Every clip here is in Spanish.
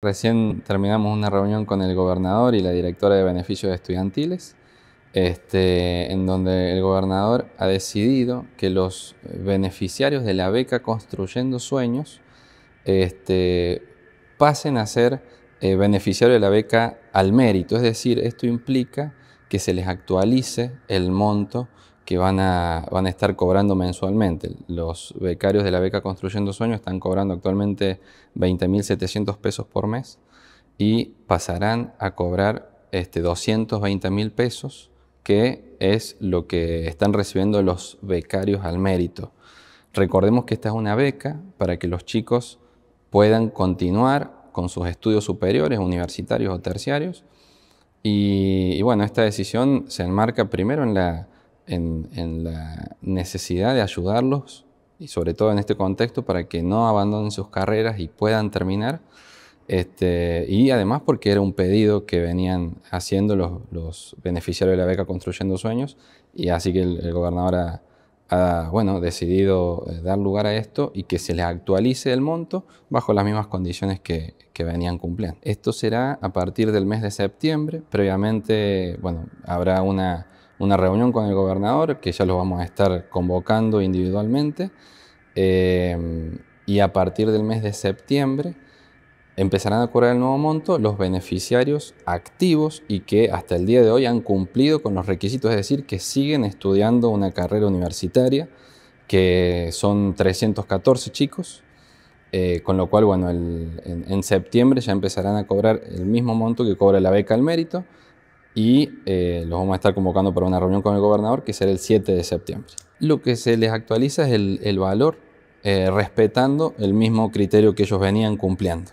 Recién terminamos una reunión con el gobernador y la directora de beneficios estudiantiles, este, en donde el gobernador ha decidido que los beneficiarios de la beca Construyendo Sueños este, pasen a ser eh, beneficiarios de la beca al mérito. Es decir, esto implica que se les actualice el monto que van a, van a estar cobrando mensualmente. Los becarios de la beca Construyendo Sueños están cobrando actualmente 20.700 pesos por mes y pasarán a cobrar este, 220.000 pesos, que es lo que están recibiendo los becarios al mérito. Recordemos que esta es una beca para que los chicos puedan continuar con sus estudios superiores, universitarios o terciarios. y bueno, esta decisión se enmarca primero en la en, la necesidad de ayudarlos y sobre todo en este contexto para que no abandonen sus carreras y puedan terminar. Este, y además porque era un pedido que venían haciendo los, los beneficiarios de la beca Construyendo Sueños y así que el, gobernador ha, bueno, decidido eh, dar lugar a esto y que se les actualice el monto bajo las mismas condiciones que, que venían cumpliendo. Esto será a partir del mes de septiembre, previamente bueno, habrá una una reunión con el gobernador, que ya los vamos a estar convocando individualmente, eh, y a partir del mes de septiembre empezarán a cobrar el nuevo monto los beneficiarios activos y que hasta el día de hoy han cumplido con los requisitos, es decir, que siguen estudiando una carrera universitaria, que son 314 chicos, eh, con lo cual, bueno, en, en septiembre ya empezarán a cobrar el mismo monto que cobra la beca al mérito y eh, los vamos a estar convocando para una reunión con el gobernador que será el 7 de septiembre. Lo que se les actualiza es el, valor eh, respetando el mismo criterio que ellos venían cumpliendo.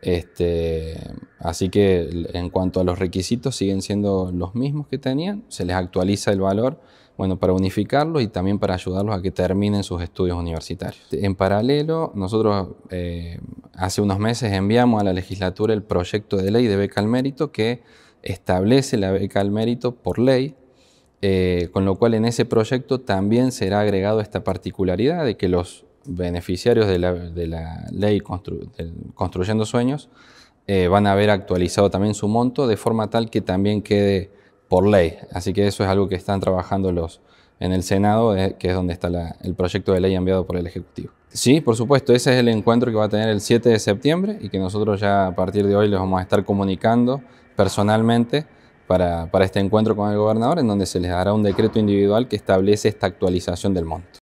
Este, así que en cuanto a los requisitos siguen siendo los mismos que tenían, se les actualiza el valor bueno, para unificarlos y también para ayudarlos a que terminen sus estudios universitarios. En paralelo, nosotros eh, hace unos meses enviamos a la legislatura el proyecto de ley de beca al mérito que establece la beca al mérito por ley, eh, con lo cual en ese proyecto también será agregado esta particularidad de que los beneficiarios de la, ley Construyendo Sueños eh, van a haber actualizado también su monto de forma tal que también quede por ley. Así que eso es algo que están trabajando los en el Senado, eh, que es donde está el proyecto de ley enviado por el Ejecutivo. Sí, por supuesto, ese es el encuentro que va a tener el 7 de septiembre y que nosotros ya a partir de hoy les vamos a estar comunicando personalmente para, para este encuentro con el gobernador, en donde se les dará un decreto individual que establece esta actualización del monto.